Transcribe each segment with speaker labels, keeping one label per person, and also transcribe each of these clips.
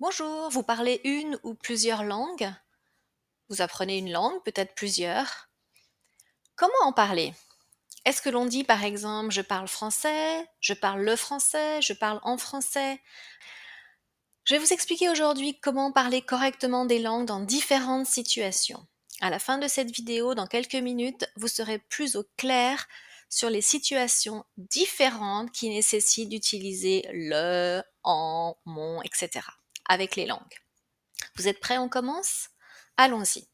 Speaker 1: Bonjour, vous parlez une ou plusieurs langues Vous apprenez une langue, peut-être plusieurs. Comment en parler Est-ce que l'on dit par exemple je parle français, je parle le français, je parle en français Je vais vous expliquer aujourd'hui comment parler correctement des langues dans différentes situations. À la fin de cette vidéo, dans quelques minutes, vous serez plus au clair sur les situations différentes qui nécessitent d'utiliser le, en, mon, etc avec les langues. Vous êtes prêts On commence Allons-y.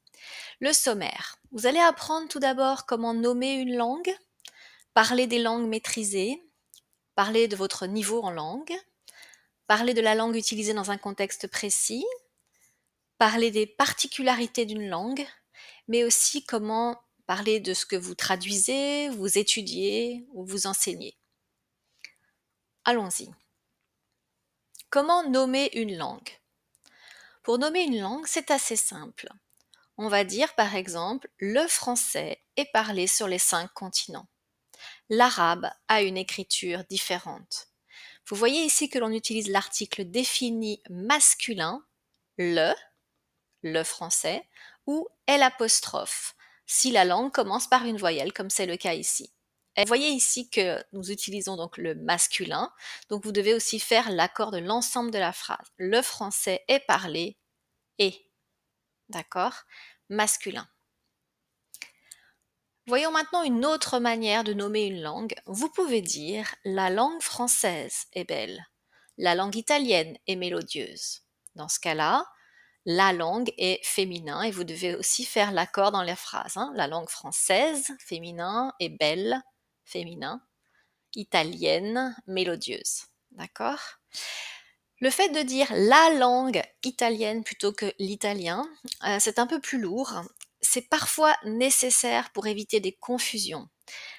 Speaker 1: Le sommaire. Vous allez apprendre tout d'abord comment nommer une langue, parler des langues maîtrisées, parler de votre niveau en langue, parler de la langue utilisée dans un contexte précis, parler des particularités d'une langue, mais aussi comment parler de ce que vous traduisez, vous étudiez ou vous enseignez. Allons-y. Comment nommer une langue Pour nommer une langue, c'est assez simple. On va dire par exemple le français est parlé sur les cinq continents. L'arabe a une écriture différente. Vous voyez ici que l'on utilise l'article défini masculin le, le français, ou l'apostrophe, si la langue commence par une voyelle comme c'est le cas ici. Vous voyez ici que nous utilisons donc le masculin, donc vous devez aussi faire l'accord de l'ensemble de la phrase. Le français est parlé et, d'accord, masculin. Voyons maintenant une autre manière de nommer une langue. Vous pouvez dire la langue française est belle, la langue italienne est mélodieuse. Dans ce cas-là, la langue est féminin et vous devez aussi faire l'accord dans la phrase. Hein. La langue française, féminin, est belle, féminin, italienne, mélodieuse. D'accord le fait de dire la langue italienne plutôt que l'italien, euh, c'est un peu plus lourd. C'est parfois nécessaire pour éviter des confusions.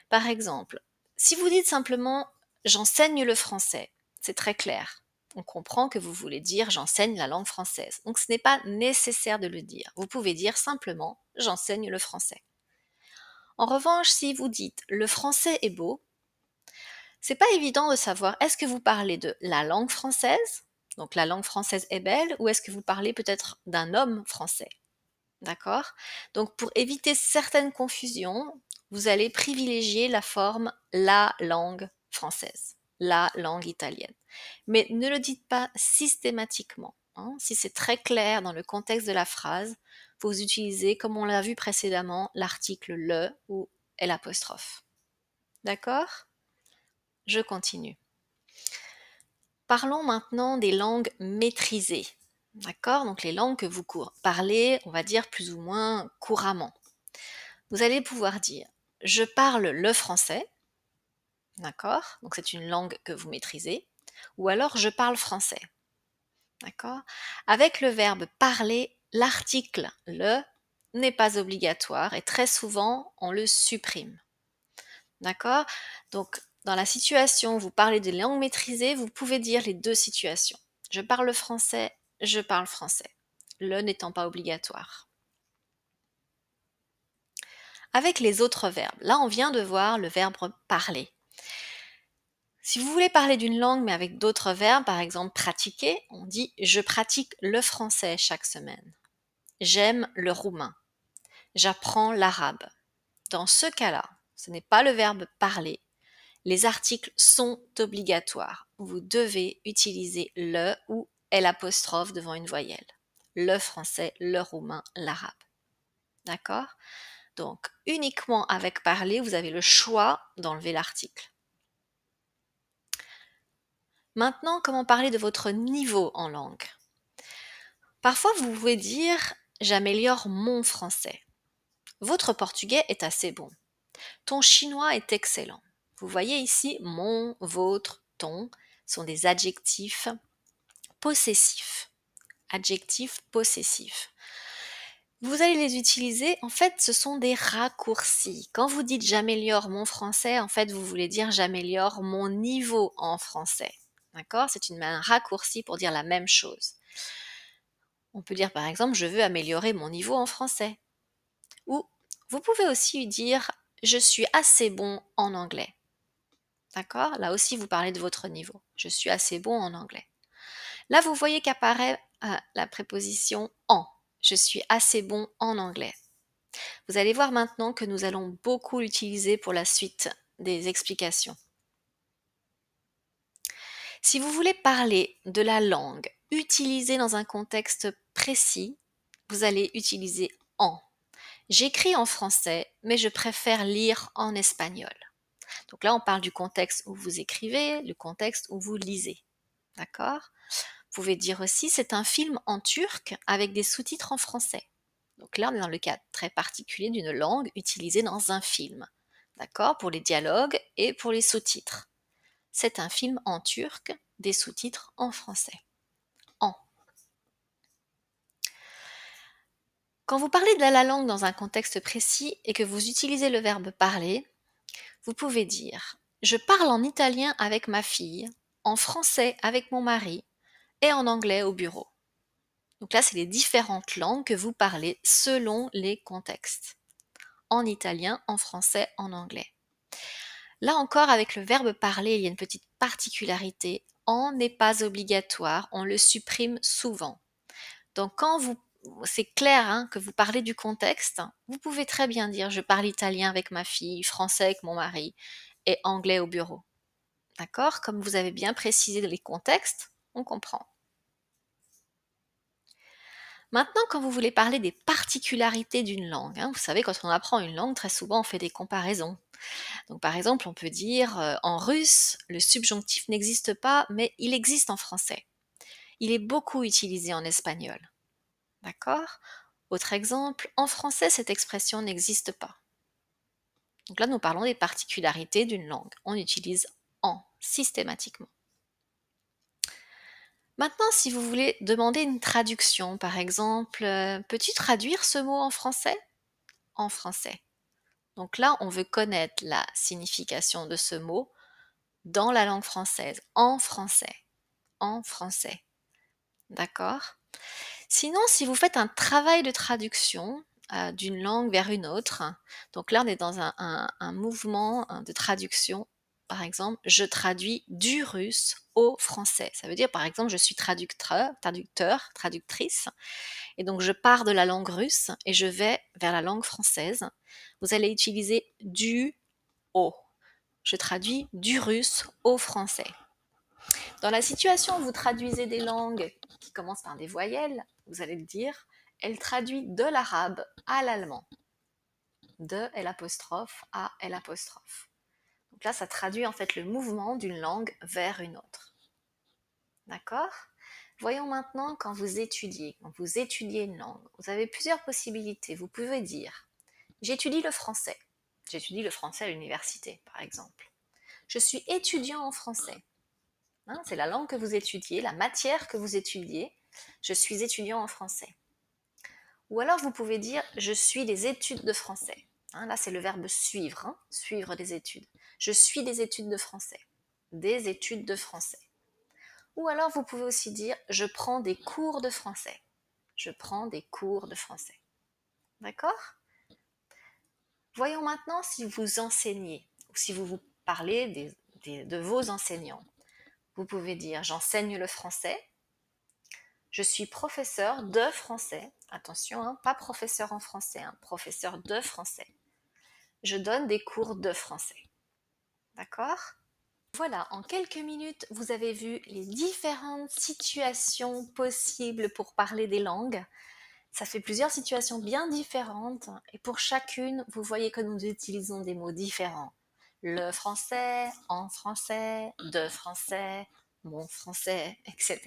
Speaker 1: Par exemple, si vous dites simplement j'enseigne le français, c'est très clair. On comprend que vous voulez dire j'enseigne la langue française. Donc ce n'est pas nécessaire de le dire. Vous pouvez dire simplement j'enseigne le français. En revanche, si vous dites le français est beau, c'est pas évident de savoir est-ce que vous parlez de la langue française, donc la langue française est belle, ou est-ce que vous parlez peut-être d'un homme français. D'accord Donc pour éviter certaines confusions, vous allez privilégier la forme la langue française, la langue italienne. Mais ne le dites pas systématiquement. Hein. Si c'est très clair dans le contexte de la phrase, vous utilisez, comme on l'a vu précédemment, l'article le ou L'. D'accord Je continue. Parlons maintenant des langues maîtrisées. D'accord Donc les langues que vous parlez, on va dire plus ou moins couramment. Vous allez pouvoir dire je parle le français. D'accord Donc c'est une langue que vous maîtrisez. Ou alors je parle français. D'accord Avec le verbe parler l'article le n'est pas obligatoire et très souvent on le supprime. D'accord Donc dans la situation où vous parlez de langues maîtrisée, vous pouvez dire les deux situations. Je parle français, je parle français. Le n'étant pas obligatoire. Avec les autres verbes, là on vient de voir le verbe parler. Si vous voulez parler d'une langue mais avec d'autres verbes, par exemple pratiquer, on dit je pratique le français chaque semaine. J'aime le roumain. J'apprends l'arabe. Dans ce cas-là, ce n'est pas le verbe parler. Les articles sont obligatoires. Vous devez utiliser le ou l'apostrophe devant une voyelle. Le français, le roumain, l'arabe. D'accord Donc, uniquement avec parler, vous avez le choix d'enlever l'article. Maintenant, comment parler de votre niveau en langue Parfois, vous pouvez dire J'améliore mon français. Votre portugais est assez bon. Ton chinois est excellent. Vous voyez ici mon, votre, ton sont des adjectifs possessifs. Adjectifs possessifs. Vous allez les utiliser, en fait, ce sont des raccourcis. Quand vous dites j'améliore mon français, en fait, vous voulez dire j'améliore mon niveau en français. D'accord C'est un raccourci pour dire la même chose. On peut dire par exemple je veux améliorer mon niveau en français. Ou vous pouvez aussi dire je suis assez bon en anglais. D'accord Là aussi vous parlez de votre niveau. Je suis assez bon en anglais. Là vous voyez qu'apparaît euh, la préposition en. Je suis assez bon en anglais. Vous allez voir maintenant que nous allons beaucoup l'utiliser pour la suite des explications. Si vous voulez parler de la langue utilisée dans un contexte précis, vous allez utiliser en. J'écris en français, mais je préfère lire en espagnol. Donc là, on parle du contexte où vous écrivez, le contexte où vous lisez. D'accord Vous pouvez dire aussi, c'est un film en turc avec des sous-titres en français. Donc là, on est dans le cas très particulier d'une langue utilisée dans un film. D'accord Pour les dialogues et pour les sous-titres. C'est un film en turc, des sous-titres en français. En. Quand vous parlez de la langue dans un contexte précis et que vous utilisez le verbe parler, vous pouvez dire Je parle en italien avec ma fille, en français avec mon mari et en anglais au bureau. Donc là, c'est les différentes langues que vous parlez selon les contextes. En italien, en français, en anglais. Là encore, avec le verbe parler, il y a une petite particularité. On n'est pas obligatoire, on le supprime souvent. Donc quand vous c'est clair hein, que vous parlez du contexte, vous pouvez très bien dire je parle italien avec ma fille, français avec mon mari et anglais au bureau. D'accord Comme vous avez bien précisé les contextes, on comprend. Maintenant, quand vous voulez parler des particularités d'une langue, hein, vous savez, quand on apprend une langue, très souvent on fait des comparaisons. Donc par exemple, on peut dire euh, en russe, le subjonctif n'existe pas, mais il existe en français. Il est beaucoup utilisé en espagnol. D'accord Autre exemple, en français, cette expression n'existe pas. Donc là, nous parlons des particularités d'une langue. On utilise en systématiquement. Maintenant, si vous voulez demander une traduction, par exemple, euh, peux-tu traduire ce mot en français En français. Donc là, on veut connaître la signification de ce mot dans la langue française, en français. En français. D'accord Sinon, si vous faites un travail de traduction euh, d'une langue vers une autre, donc là, on est dans un mouvement hein, de traduction par exemple, je traduis du russe au français. Ça veut dire, par exemple, je suis traducteur, traducteur, traductrice. Et donc, je pars de la langue russe et je vais vers la langue française. Vous allez utiliser du au. Je traduis du russe au français. Dans la situation où vous traduisez des langues qui commencent par des voyelles, vous allez dire, elle traduit de l'arabe à l'allemand. De apostrophe à apostrophe là, ça traduit en fait le mouvement d'une langue vers une autre. D'accord Voyons maintenant quand vous étudiez, quand vous étudiez une langue, vous avez plusieurs possibilités. Vous pouvez dire j'étudie le français. J'étudie le français à l'université, par exemple. Je suis étudiant en français. Hein, c'est la langue que vous étudiez, la matière que vous étudiez. Je suis étudiant en français. Ou alors vous pouvez dire je suis des études de français. Hein, là, c'est le verbe suivre, hein, suivre des études. Je suis des études de français. Des études de français. Ou alors vous pouvez aussi dire je prends des cours de français. Je prends des cours de français. D'accord Voyons maintenant si vous enseignez ou si vous vous parlez de vos enseignants. Vous pouvez dire j'enseigne le français. Je suis professeur de français. Attention, hein, pas professeur en français, hein, professeur de français. Je donne des cours de français. D'accord voilà, en quelques minutes, vous avez vu les différentes situations possibles pour parler des langues. Ça fait plusieurs situations bien différentes et pour chacune, vous voyez que nous utilisons des mots différents. Le français, en français, de français, mon français, etc.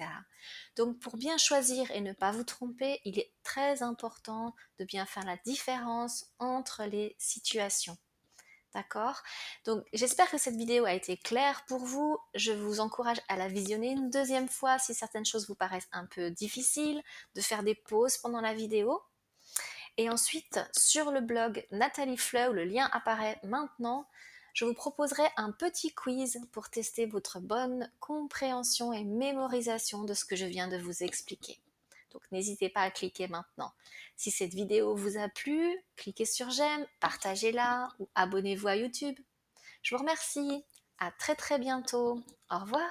Speaker 1: Donc pour bien choisir et ne pas vous tromper, il est très important de bien faire la différence entre les situations. D'accord Donc j'espère que cette vidéo a été claire pour vous. Je vous encourage à la visionner une deuxième fois si certaines choses vous paraissent un peu difficiles, de faire des pauses pendant la vidéo. Et ensuite, sur le blog Nathalie Fleu, le lien apparaît maintenant, je vous proposerai un petit quiz pour tester votre bonne compréhension et mémorisation de ce que je viens de vous expliquer. Donc n'hésitez pas à cliquer maintenant. Si cette vidéo vous a plu, cliquez sur j'aime, partagez-la ou abonnez-vous à YouTube. Je vous remercie. À très très bientôt. Au revoir.